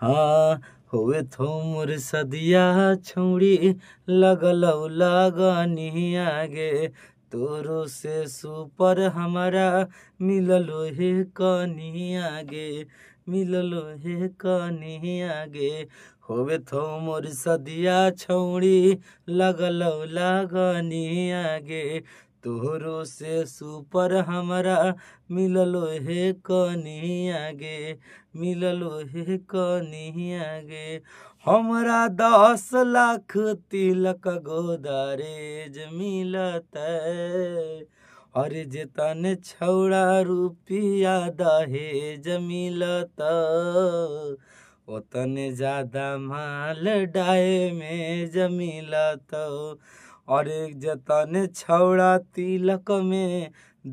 हाँ होए थोमर सदिया छौड़ी लगलौ लगनी आगे तोरो से सुपर हमारा मिलल हे कनी आगे मिललो हे कनी आगे होवे थो मोर सदिया छौड़ी लगल लगनी आगे तोहरो से सुपर हमारा मिललो हे कनी आगे मिललो हे कनी आगे हमरा दस लाख तिलक गोदारेज मिलत अरे जेतन छौड़ा रुपया दहे जमीलत ओतने ज़्यादा माल डाए में जमीलत और जतने छौड़ा तिलक में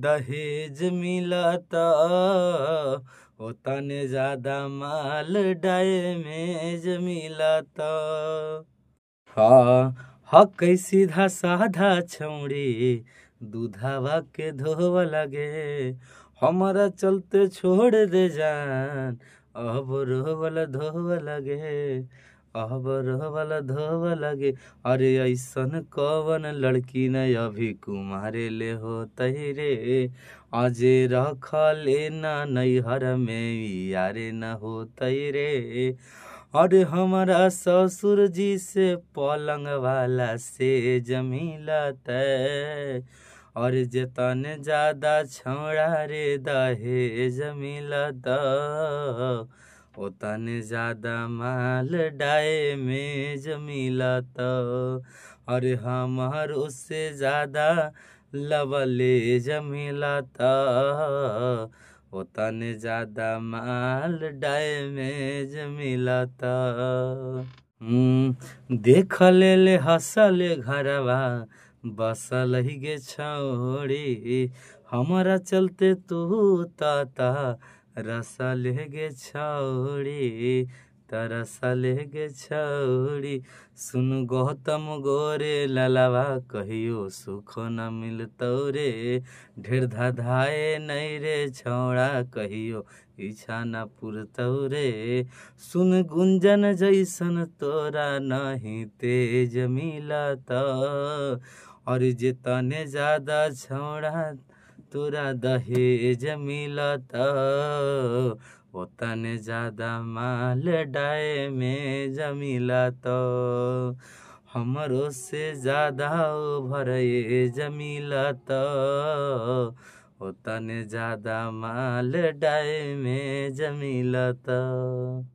दहेज मिलत ओतने ज़्यादा माल डाए में जमीलत हाँ हकै सिधा साधा छौडी दुधावा के धोव लगे हमरा चलते छोड़ दे जान अब रोवल धोव लगे अब रोवल धोव लगे अरे ऐसन कवन लड़की न अभी कुमारे ले हो रे अजे रख लेना नैहर में यारे न हो रे और हमारा ससुर जी से पलंग वाला से जमीला तय और जतन ज्यादा छौड़ा रे दहे जमीला त ओतन ज्यादा माल डाए में जमीला त और हमार उससे ज्यादा लवले जमीला त वो ज्यादा माल डाय में मिलता हम्म, देख ले ले हसल घरवा बसल ही गे छोड़ी हमारा चलते तू ताता रसल गे छोड़ी तरसल गे छौरी सुन गौतम गोरे ललावा कहियो सुख न मिलतौ रे ढेर धाधाए नहीं रे छौड़ा कहियो इच्छा न पुरतौ रे सुन गुंजन जैसन तोरा नही तेज मिलत और जे ज्यादा छौड़ा तोरा दहेज मिलत પોતાને ज्यादा माल डाए में जमीला तो हमरो से ज़्यादा उभर ये जमीला तो ओतने ज़्यादा माल डाए में जमीला तो